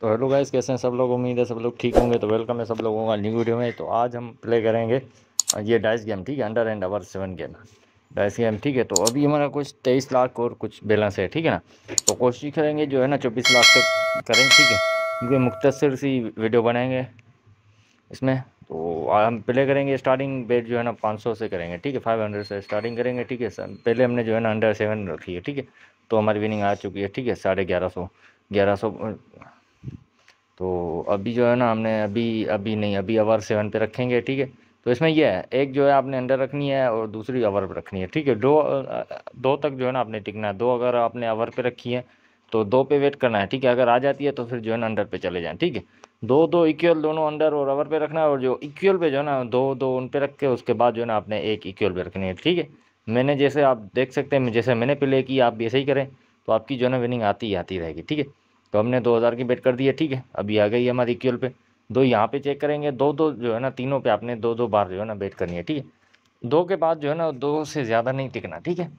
तो hello guys कैसे हैं सब लोग उम्मीद है सब लोग ठीक होंगे तो वेलकम है सब लोगों का न्यू वीडियो में तो आज हम प्ले करेंगे ये डाइस गेम ठीक है under and over seven game dice game ठीक है तो अभी हमारा कुछ तेईस लाख और कुछ बैलेंस है ठीक है ना तो कोशिश करेंगे जो है ना चौबीस लाख तक करेंगे ठीक है क्योंकि मुख्तर सी वीडियो बनाएंगे इसमें तो हम प्ले करेंगे स्टार्टिंग बेट जो है ना पाँच से करेंगे ठीक है फाइव से स्टार्टिंग करेंगे ठीक है पहले हमने जो है ना अंडर सेवन रखी है ठीक है तो हमारी विनिंग आ चुकी है ठीक है साढ़े ग्यारह सौ ग्यारह सौ तो अभी जो है ना हमने अभी अभी नहीं अभी अवर सेवन पे रखेंगे ठीक है तो इसमें यह है एक जो है आपने अंडर रखनी है और दूसरी अवर पर रखनी है ठीक है दो दो तक जो है ना आपने टिकना है दो अगर आपने अवर पे रखी है तो दो पे वेट करना है ठीक है अगर आ जाती है तो फिर जो है ना अंडर पे चले जाएँ ठीक है दो दो इक्वल दोनों अंडर और अवर पे रखना है और जो इक्वल पे जो है ना दो दो उन पर रख के उसके बाद जो है ना आपने एक इक्वल पर रखनी है ठीक है मैंने जैसे आप देख सकते हैं जैसे मैंने प्ले की आप भी ऐसे ही करें तो आपकी जो है ना विनिंग आती ही आती रहेगी ठीक है तो हमने दो हज़ार की बेट कर दी है ठीक है अभी आ गई हमारी इक्वल पे दो यहाँ पे चेक करेंगे दो दो जो है ना तीनों पे आपने दो दो बार जो है ना बेट करनी है ठीक है दो के बाद जो है ना दो से ज़्यादा नहीं टिकना ठीक है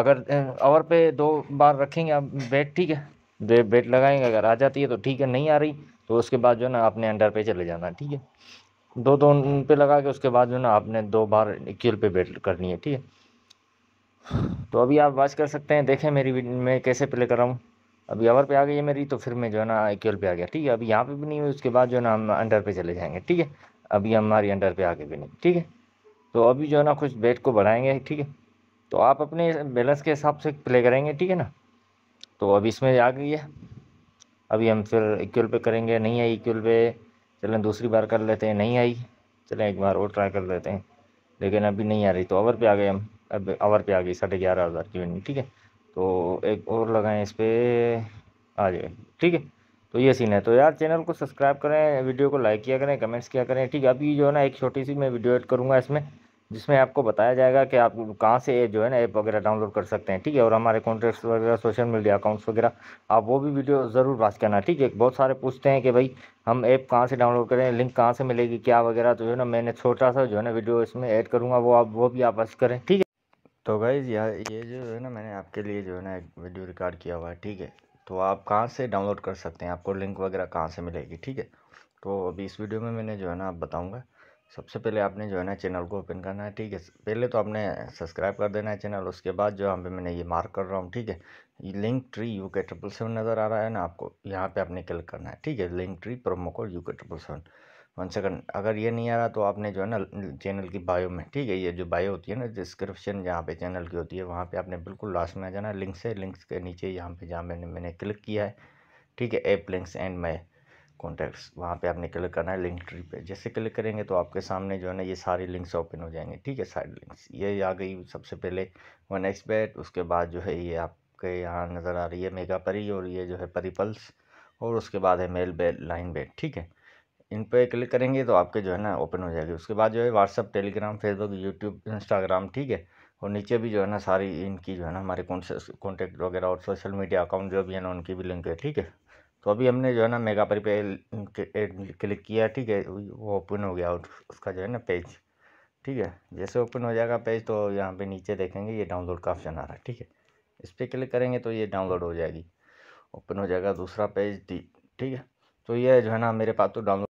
अगर आवर पे दो बार रखेंगे आप बेट ठीक है दे बेट लगाएंगे अगर आ जाती है तो ठीक है नहीं आ रही तो उसके बाद जो है ना आपने अंडर पे चले जाना ठीक है दो दो पे लगा के उसके बाद जो है ना आपने दो बार इक्वल पे बेट करनी है ठीक है तो अभी आप वॉच कर सकते हैं देखें मेरी मैं कैसे प्ले कर रहा हूँ अभी अवर पे आ गई है मेरी तो फिर मैं जो है ना इक्वल पे आ गया ठीक है अभी यहाँ पे भी नहीं हुई उसके बाद जो है ना हम अंडर पे चले जाएंगे ठीक है अभी हमारी अंडर पे आगे भी नहीं ठीक है तो अभी जो है ना कुछ बेट को बढ़ाएंगे ठीक है तो आप अपने बैलेंस के हिसाब से प्ले करेंगे ठीक है ना तो अभी इसमें आ गई है अभी हम फिर इक्वल पे करेंगे नहीं आई इक्वल पे चलें दूसरी बार कर लेते हैं नहीं आई चलें एक बार और ट्राई कर लेते हैं लेकिन अभी नहीं आ रही तो ओवर पे आ गए हम अब ओवर पे आ गई साढ़े ग्यारह हज़ार की विनिंग ठीक है तो एक और लगाएं इस पर आ जाए ठीक है तो ये सीन है तो यार चैनल को सब्सक्राइब करें वीडियो को लाइक किया करें कमेंट्स किया करें ठीक है अभी जो है ना एक छोटी सी मैं वीडियो एड करूँगा इसमें जिसमें आपको बताया जाएगा कि आप कहाँ से जो है ना ऐप वगैरह डाउनलोड कर सकते हैं ठीक है और हमारे कॉन्टैक्ट्स वगैरह सोशल मीडिया अकाउंट्स वगैरह आप वो भी वीडियो ज़रूर पास करना ठीक है बहुत सारे पूछते हैं कि भाई हम ऐप कहाँ से डाउनलोड करें लिंक कहाँ से मिलेगी क्या वगैरह तो जो है ना मैंने छोटा सा जो है ना वीडियो इसमें ऐड करूँगा वो आप वो भी आप वाच करें ठीक है तो गाइज यार ये जो है ना मैंने आपके लिए जो है ना एक वीडियो रिकॉर्ड किया हुआ है ठीक है तो आप कहाँ से डाउनलोड कर सकते हैं आपको लिंक वगैरह कहाँ से मिलेगी ठीक है तो अभी इस वीडियो में मैंने जो है ना आप बताऊँगा सबसे पहले आपने जो है ना चैनल को ओपन करना है ठीक है पहले तो आपने सब्सक्राइब कर देना है चैनल उसके बाद जो यहाँ पे मैंने ये मार्क कर रहा हूँ ठीक है link tree U K triple seven नज़र आ रहा है ना आपको यहाँ पे आपने क्लिक करना है ठीक है link tree promo code U K triple seven one second अगर ये नहीं आ रहा तो आपने जो है ना चैनल की बायो में ठीक है ये जो बायो होती है ना डिस्क्रिप्शन जहाँ पे चैनल की होती है वहाँ पे आपने बिल्कुल लास्ट में आ जाना लिंक से लिंक्स के नीचे यहाँ पे जहाँ मैंने मैंने क्लिक किया है ठीक है app links and my contacts वहाँ पर आपने क्लिक करना है लिंक ट्री पे जैसे क्लिक करेंगे तो आपके सामने जो है ना ये सारी लिंक्स ओपन हो जाएंगे ठीक है साइड लिंक्स ये आ गई सबसे पहले वन एक्स उसके बाद जो है ये आपके यहाँ नज़र आ रही है मेगा परी और ये जो है परी पल्स और उसके बाद है मेल बेल लाइन बेल ठीक है इन पर क्लिक करेंगे तो आपके जो है ना ओपन हो जाएगी उसके बाद जो है WhatsApp Telegram Facebook YouTube Instagram ठीक है और नीचे भी जो है ना सारी इनकी जो है ना हमारे कॉन्टैक्ट वगैरह और सोशल मीडिया अकाउंट जो भी है ना उनकी भी लिंक है ठीक है तो अभी हमने जो है ना मेगा पर पे क्लिक किया ठीक है वो ओपन हो गया और उसका जो है ना पेज ठीक है जैसे ओपन हो जाएगा पेज तो यहाँ पे नीचे देखेंगे ये डाउनलोड का ऑप्शन आ रहा है ठीक है इस पर क्लिक करेंगे तो ये डाउनलोड हो जाएगी ओपन हो जाएगा दूसरा पेज ठीक है तो ये जो है ना मेरे पास तो डाउनलोड